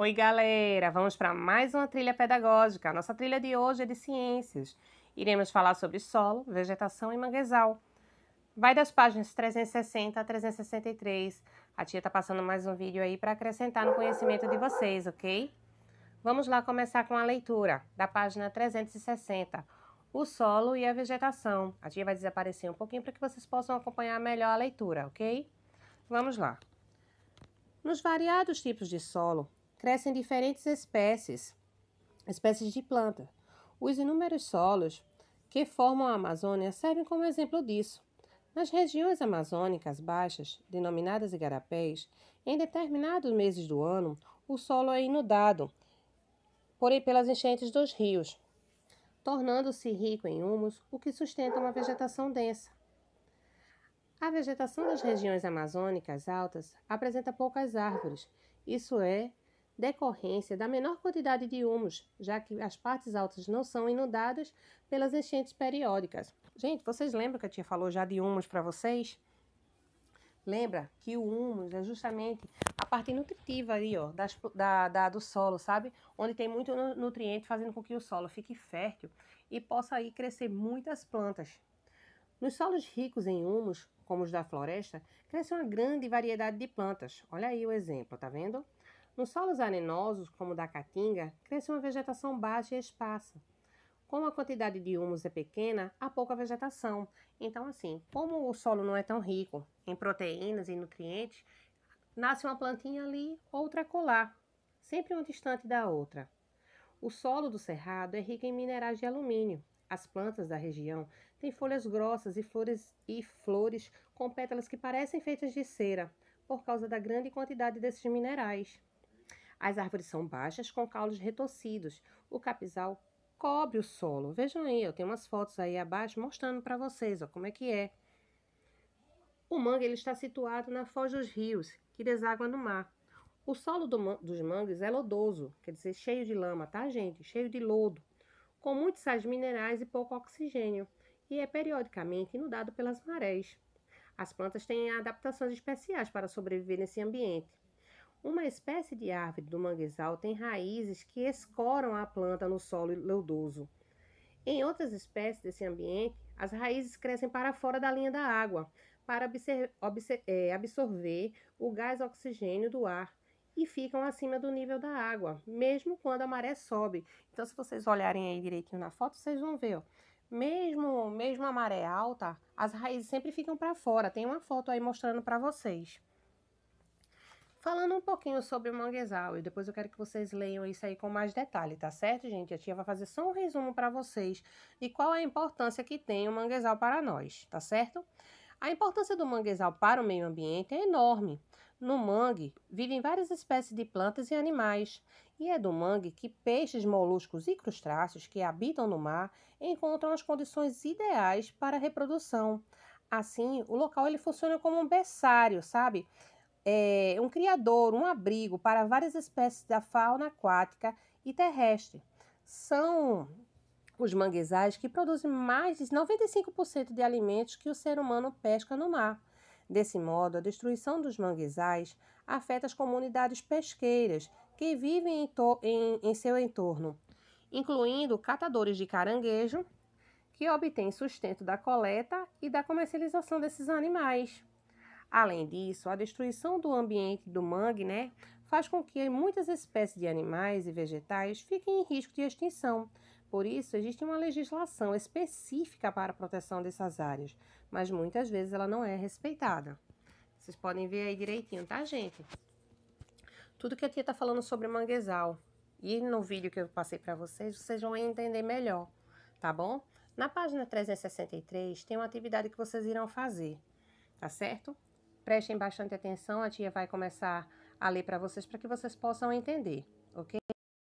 Oi, galera! Vamos para mais uma trilha pedagógica. A nossa trilha de hoje é de ciências. Iremos falar sobre solo, vegetação e manguezal. Vai das páginas 360 a 363. A tia está passando mais um vídeo aí para acrescentar no conhecimento de vocês, ok? Vamos lá começar com a leitura da página 360. O solo e a vegetação. A tia vai desaparecer um pouquinho para que vocês possam acompanhar melhor a leitura, ok? Vamos lá. Nos variados tipos de solo, crescem diferentes espécies, espécies de planta. Os inúmeros solos que formam a Amazônia servem como exemplo disso. Nas regiões amazônicas baixas, denominadas igarapés, em determinados meses do ano, o solo é inundado por pelas enchentes dos rios, tornando-se rico em humus, o que sustenta uma vegetação densa. A vegetação das regiões amazônicas altas apresenta poucas árvores, isso é decorrência da menor quantidade de humus, já que as partes altas não são inundadas pelas enchentes periódicas. Gente, vocês lembram que eu tinha falado já de humus para vocês? Lembra que o humus é justamente a parte nutritiva ali, ó, das, da, da, do solo, sabe? Onde tem muito nutriente fazendo com que o solo fique fértil e possa aí crescer muitas plantas. Nos solos ricos em humus, como os da floresta, cresce uma grande variedade de plantas. Olha aí o exemplo, tá vendo? Nos solos arenosos, como o da caatinga, cresce uma vegetação baixa e esparsa. Como a quantidade de humus é pequena, há pouca vegetação. Então, assim, como o solo não é tão rico em proteínas e nutrientes, nasce uma plantinha ali, outra colar, sempre uma distante da outra. O solo do cerrado é rico em minerais de alumínio. As plantas da região têm folhas grossas e flores, e flores com pétalas que parecem feitas de cera, por causa da grande quantidade desses minerais. As árvores são baixas com caules retorcidos. O capizal cobre o solo. Vejam aí, eu tenho umas fotos aí abaixo mostrando para vocês ó, como é que é. O mangue ele está situado na foz dos rios, que deságua no mar. O solo do, dos mangues é lodoso, quer dizer, cheio de lama, tá, gente? Cheio de lodo, com muitos sais minerais e pouco oxigênio, e é periodicamente inundado pelas marés. As plantas têm adaptações especiais para sobreviver nesse ambiente. Uma espécie de árvore do manguezal tem raízes que escoram a planta no solo leudoso. Em outras espécies desse ambiente, as raízes crescem para fora da linha da água, para é, absorver o gás oxigênio do ar e ficam acima do nível da água, mesmo quando a maré sobe. Então, se vocês olharem aí direitinho na foto, vocês vão ver, ó. Mesmo, mesmo a maré alta, as raízes sempre ficam para fora. Tem uma foto aí mostrando para vocês falando um pouquinho sobre o manguezal. E depois eu quero que vocês leiam isso aí com mais detalhe, tá certo, gente? A tia vai fazer só um resumo para vocês de qual é a importância que tem o manguezal para nós, tá certo? A importância do manguezal para o meio ambiente é enorme. No mangue vivem várias espécies de plantas e animais, e é do mangue que peixes, moluscos e crustáceos que habitam no mar encontram as condições ideais para a reprodução. Assim, o local ele funciona como um berçário, sabe? é, um criador, um abrigo para várias espécies da fauna aquática e terrestre. São os manguezais que produzem mais de 95% de alimentos que o ser humano pesca no mar. Desse modo, a destruição dos manguezais afeta as comunidades pesqueiras que vivem em, em, em seu entorno, incluindo catadores de caranguejo, que obtêm sustento da coleta e da comercialização desses animais. Além disso, a destruição do ambiente do mangue, né, faz com que muitas espécies de animais e vegetais fiquem em risco de extinção. Por isso, existe uma legislação específica para a proteção dessas áreas, mas muitas vezes ela não é respeitada. Vocês podem ver aí direitinho, tá, gente? Tudo que a tia tá falando sobre manguezal e no vídeo que eu passei para vocês, vocês vão entender melhor, tá bom? Na página 363 tem uma atividade que vocês irão fazer, tá certo? Prestem bastante atenção, a tia vai começar a ler para vocês para que vocês possam entender.